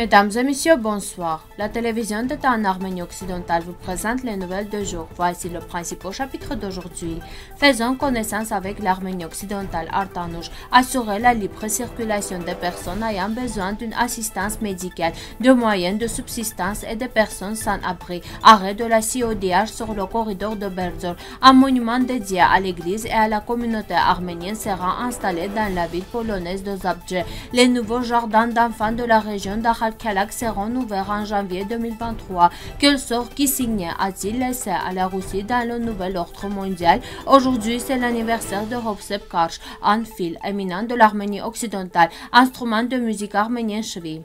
Mesdames et messieurs, bonsoir. La télévision d'État en Arménie occidentale vous présente les nouvelles de jour. Voici le principal chapitre d'aujourd'hui. Faisons connaissance avec l'Arménie occidentale Artanouche. Assurer la libre circulation des personnes ayant besoin d'une assistance médicale, de moyens de subsistance et des personnes sans abri. Arrêt de la CODH sur le corridor de Berzor. Un monument dédié à l'église et à la communauté arménienne sera installé dans la ville polonaise de Zabdje. Les nouveaux jardins d'enfants de la région d'Arménie Kalak seront ouverts en janvier 2023. Quel sort qui signait a-t-il laissé à la Russie dans le nouvel ordre mondial Aujourd'hui, c'est l'anniversaire de Hovsep Karch, un fil éminent de l'Arménie occidentale, instrument de musique arménien cheville.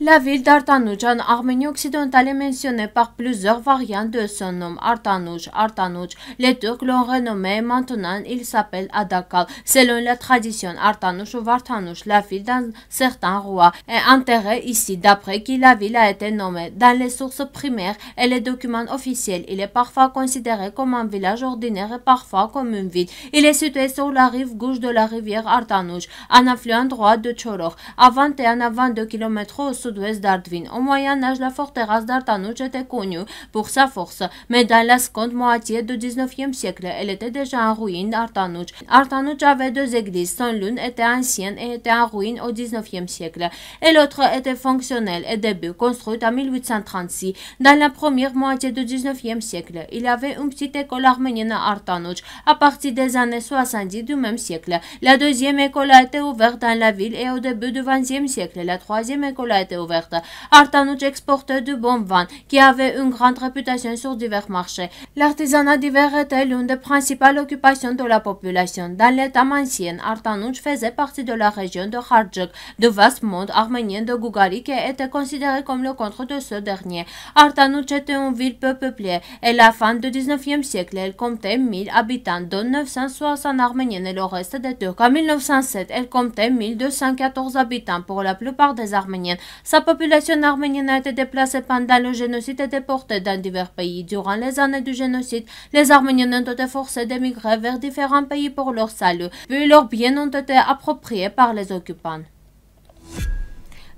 La ville d'Artanouj, en Arménie occidentale, est mentionnée par plusieurs variantes de son nom, Artanouj, Artanouj. Les Turcs l'ont renommé et maintenant il s'appelle Adakal. Selon la tradition, Artanouj ou Vartanouj, la ville d'un certain roi, est enterrée ici, d'après qui la ville a été nommée. Dans les sources primaires et les documents officiels, il est parfois considéré comme un village ordinaire et parfois comme une ville. Il est situé sur la rive gauche de la rivière Artanouj, un affluent droit de Chorok, à 21 à 22 km au sud-ouest d'Ardvin. Au moyen-âge, la forteresse d'Artanouch était connue pour sa force, mais dans la seconde moitié du 19e siècle, elle était déjà en ruine d'Artanouch. Artanouch avait deux églises, son l'une était ancienne et était en ruine au 19e siècle, et l'autre était fonctionnelle et début, construite en 1836. Dans la première moitié du 19e siècle, il y avait une petite école arménienne à Artanouch à partir des années 70 du même siècle. La deuxième école a été ouverte dans la ville et au début du 20e siècle, la troisième école a été ouverte. Artanouch exportait du bon vin qui avait une grande réputation sur divers marchés. L'artisanat d'hiver était l'une des principales occupations de la population. Dans l'état ancien, Artanouch faisait partie de la région de Hardjuk, du vaste monde arménien de Gougari qui était considéré comme le contre de ce dernier. Artanouch était une ville peu peuplée et la fin du 19e siècle, elle comptait 1000 habitants, dont 960 arméniens et le reste des Turcs. En 1907, elle comptait 1214 habitants pour la plupart des Arméniens. Sa population arménienne a été déplacée pendant le génocide et déportée dans divers pays. Durant les années du génocide, les Arméniens ont été forcés d'émigrer vers différents pays pour leur salut, puis leurs biens ont été appropriés par les occupants.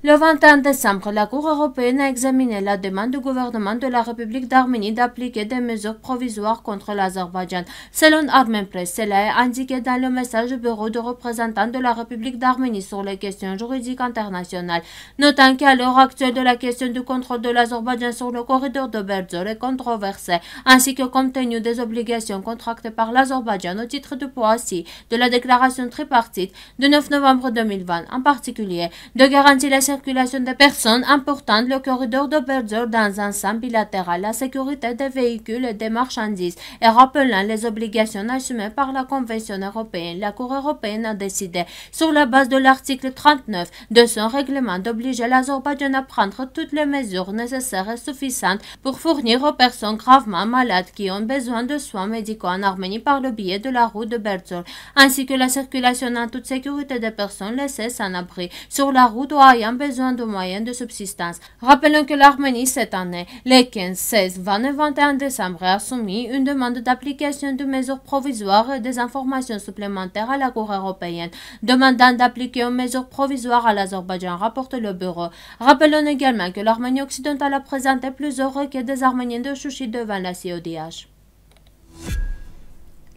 Le 21 décembre, la Cour européenne a examiné la demande du gouvernement de la République d'Arménie d'appliquer des mesures provisoires contre l'Azerbaïdjan. Selon Armen Press, cela est indiqué dans le message du bureau de représentants de la République d'Arménie sur les questions juridiques internationales. Notant qu'à l'heure actuelle de la question du contrôle de l'Azerbaïdjan sur le corridor de berzo est controversée, ainsi que compte tenu des obligations contractées par l'Azerbaïdjan au titre de Poissy de la déclaration tripartite du 9 novembre 2020, en particulier de garantir la circulation des personnes importantes, le corridor de berger dans un sens bilatéral, la sécurité des véhicules et des marchandises et rappelant les obligations assumées par la Convention européenne. La Cour européenne a décidé, sur la base de l'article 39 de son règlement, d'obliger l'Azerbaïdjan à prendre toutes les mesures nécessaires et suffisantes pour fournir aux personnes gravement malades qui ont besoin de soins médicaux en Arménie par le biais de la route de berger ainsi que la circulation en toute sécurité des personnes laissées sans abri sur la route ou ayant besoin de moyens de subsistance. Rappelons que l'Arménie, cette année, les 15, 16, 20 et 21 décembre, a soumis une demande d'application de mesures provisoires et des informations supplémentaires à la Cour européenne, demandant d'appliquer une mesure provisoire à l'Azerbaïdjan, rapporte le bureau. Rappelons également que l'Arménie occidentale a présenté plusieurs requêtes des Arméniens de Chouchi devant la CODH.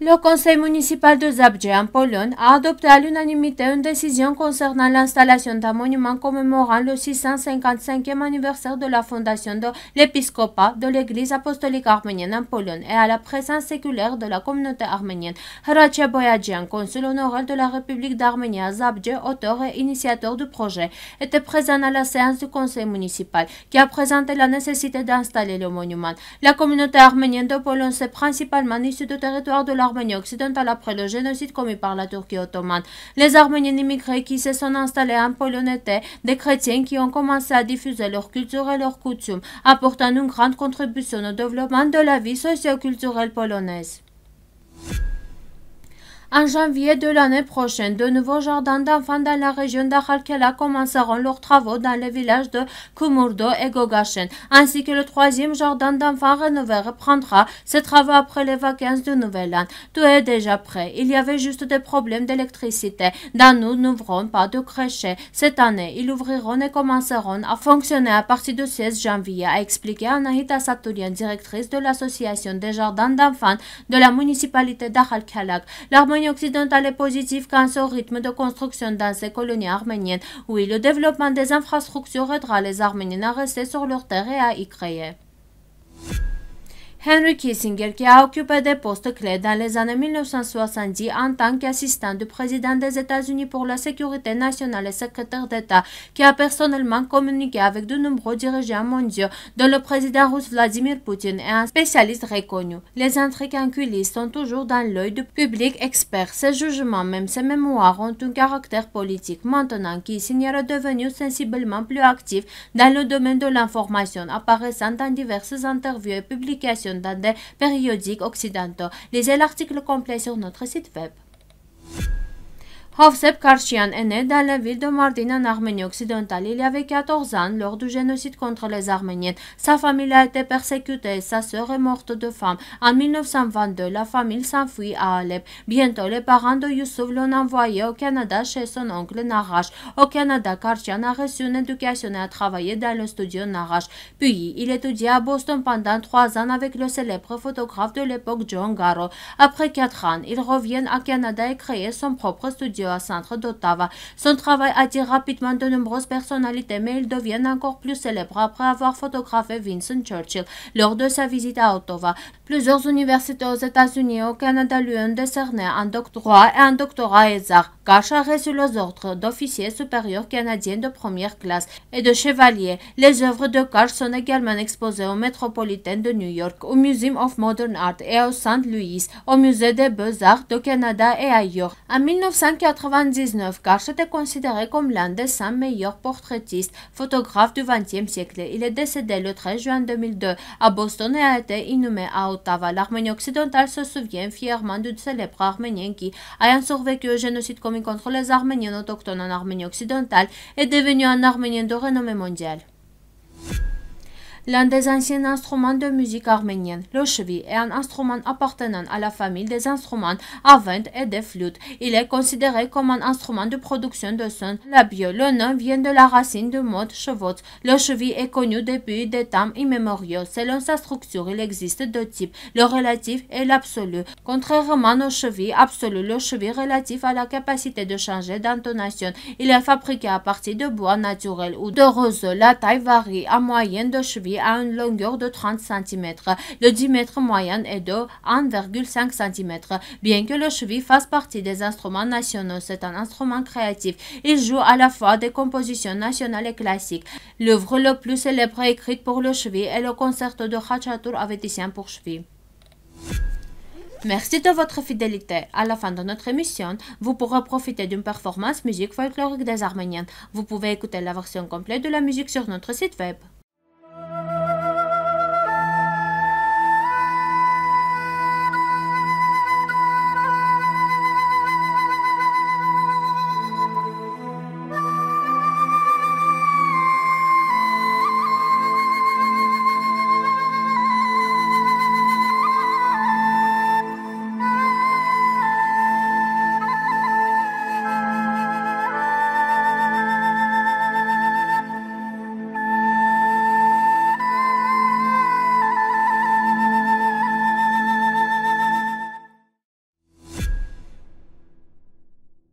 Le conseil municipal de Zabdje, en Pologne a adopté à l'unanimité une décision concernant l'installation d'un monument commémorant le 655e anniversaire de la fondation de l'épiscopat de l'église apostolique arménienne en Pologne et à la présence séculaire de la communauté arménienne. Hrache Boyadjian, consul honoraire de la République d'Arménie à Zabdje, auteur et initiateur du projet, était présent à la séance du conseil municipal qui a présenté la nécessité d'installer le monument. La communauté arménienne de Pologne s'est principalement issue du territoire de la Arménie occidentale après le génocide commis par la Turquie ottomane. Les Arméniens immigrés qui se sont installés en Pologne étaient des chrétiens qui ont commencé à diffuser leur culture et leurs coutumes, apportant une grande contribution au développement de la vie socioculturelle polonaise. En janvier de l'année prochaine, de nouveaux jardins d'enfants dans la région d'Akhalkela commenceront leurs travaux dans les villages de Kumurdo et Gogachen, ainsi que le troisième jardin d'enfants rénové reprendra ses travaux après les vacances de Nouvel An. Tout est déjà prêt. Il y avait juste des problèmes d'électricité. Dans nous n'ouvrons pas de crèche. Cette année, ils ouvriront et commenceront à fonctionner à partir du 16 janvier, a expliqué Anahita Satourian, directrice de l'association des jardins d'enfants de la municipalité l'harmonie occidentale est positive quant au rythme de construction dans ces colonies arméniennes. Oui, le développement des infrastructures aidera les Arméniens à rester sur leur terre et à y créer. Henry Kissinger, qui a occupé des postes clés dans les années 1970 en tant qu'assistant du président des États-Unis pour la sécurité nationale et secrétaire d'État, qui a personnellement communiqué avec de nombreux dirigeants mondiaux, dont le président russe Vladimir Poutine est un spécialiste reconnu. Les intrigues en sont toujours dans l'œil du public expert. Ses jugements, même ses mémoires, ont un caractère politique. Maintenant, Kissinger est devenu sensiblement plus actif dans le domaine de l'information, apparaissant dans diverses interviews et publications dans des périodiques occidentaux. Lisez l'article complet sur notre site web est né dans la ville de en Arménie occidentale. Il y avait 14 ans lors du génocide contre les Arméniens. Sa famille a été persécutée, sa sœur est morte de femme. En 1922, la famille s'enfuit à Alep. Bientôt, les parents de Youssouf l'ont envoyé au Canada chez son oncle Narash. Au Canada, Karchian a reçu une éducation et a travaillé dans le studio Narash. Puis, il étudia à Boston pendant trois ans avec le célèbre photographe de l'époque John Garrow. Après quatre ans, il revient à Canada et crée son propre studio à centre d'Ottawa. Son travail attire rapidement de nombreuses personnalités, mais il devient encore plus célèbre après avoir photographié Vincent Churchill lors de sa visite à Ottawa. Plusieurs universités aux États-Unis et au Canada lui ont décerné un doctorat et un doctorat Ezard a reçu les ordres d'officiers supérieurs canadiens de première classe et de chevaliers. Les œuvres de Karch sont également exposées au Metropolitan de New York, au Museum of Modern Art et au saint Louis, au Musée des Beaux-Arts de Canada et ailleurs. En 1999, Karch était considéré comme l'un des 100 meilleurs portraitistes, photographes du XXe siècle. Il est décédé le 13 juin 2002 à Boston et a été inhumé à Ottawa. L'Arménie occidentale se souvient fièrement du célèbre Arménien qui, ayant survécu au génocide communiste, contre les Arméniens autochtones en Arménie occidentale est devenu un Arménien de renommée mondiale. L'un des anciens instruments de musique arménienne, le chevi, est un instrument appartenant à la famille des instruments à vent et des flûtes. Il est considéré comme un instrument de production de son la Le nom vient de la racine du mot chevaux. Le cheville est connu depuis des temps immémoriaux. Selon sa structure, il existe deux types, le relatif et l'absolu. Contrairement au cheville absolu, le cheville relatif a la capacité de changer d'intonation. Il est fabriqué à partir de bois naturel ou de roseau. La taille varie en moyenne de cheville a à une longueur de 30 cm. Le diamètre moyen est de 1,5 cm. Bien que le cheville fasse partie des instruments nationaux, c'est un instrument créatif. Il joue à la fois des compositions nationales et classiques. L'œuvre le plus célèbre écrite pour le cheville est le concerto de Khachatur Avetissien pour cheville. Merci de votre fidélité. À la fin de notre émission, vous pourrez profiter d'une performance musique folklorique des Arméniens. Vous pouvez écouter la version complète de la musique sur notre site web.